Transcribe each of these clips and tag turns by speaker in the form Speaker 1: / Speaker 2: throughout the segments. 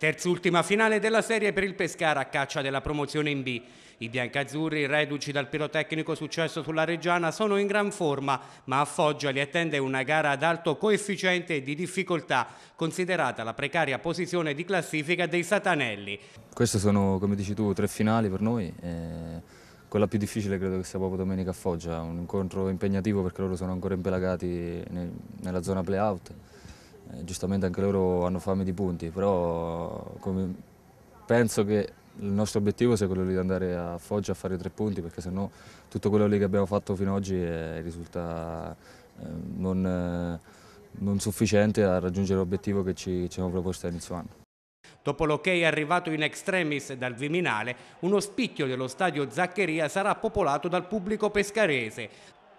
Speaker 1: Terz'ultima finale della serie per il Pescara a caccia della promozione in B. I biancazzurri, reduci dal pirotecnico successo sulla Reggiana, sono in gran forma, ma a Foggia li attende una gara ad alto coefficiente di difficoltà, considerata la precaria posizione di classifica dei Satanelli.
Speaker 2: Queste sono, come dici tu, tre finali per noi. Quella più difficile credo che sia proprio domenica a Foggia, un incontro impegnativo perché loro sono ancora impelagati nella zona play-out eh, giustamente anche loro hanno fame di punti, però come, penso che il nostro obiettivo sia quello di andare a Foggia a fare tre punti perché sennò tutto quello che abbiamo fatto fino ad oggi eh, risulta eh, non, non, sufficiente a raggiungere l'obiettivo che ci, siamo proposti all'inizio anno.
Speaker 1: Dopo l'ok arrivato in extremis dal Viminale, uno spicchio dello stadio Zaccheria sarà popolato dal pubblico pescarese.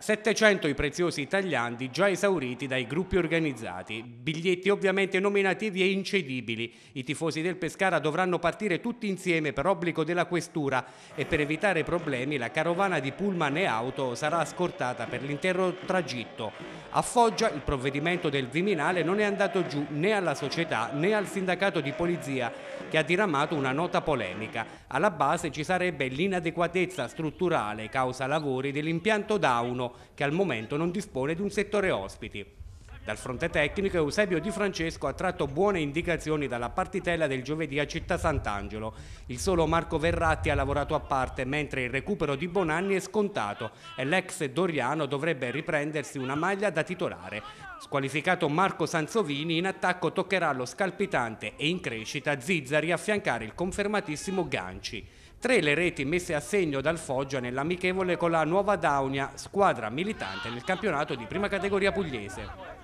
Speaker 1: 700 i preziosi tagliandi già esauriti dai gruppi organizzati, biglietti ovviamente nominativi e incedibili. I tifosi del Pescara dovranno partire tutti insieme per obbligo della questura e per evitare problemi la carovana di pullman e auto sarà scortata per l'intero tragitto. A Foggia il provvedimento del Viminale non è andato giù né alla società né al sindacato di polizia che ha diramato una nota polemica. Alla base ci sarebbe l'inadeguatezza strutturale causa lavori dell'impianto Dauno che al momento non dispone di un settore ospiti. Dal fronte tecnico Eusebio Di Francesco ha tratto buone indicazioni dalla partitella del giovedì a Città Sant'Angelo. Il solo Marco Verratti ha lavorato a parte, mentre il recupero di Bonanni è scontato e l'ex Doriano dovrebbe riprendersi una maglia da titolare. Squalificato Marco Sansovini, in attacco toccherà allo scalpitante e in crescita Zizzari affiancare il confermatissimo Ganci. Tre le reti messe a segno dal Foggia nell'amichevole con la Nuova Daunia, squadra militante nel campionato di prima categoria pugliese.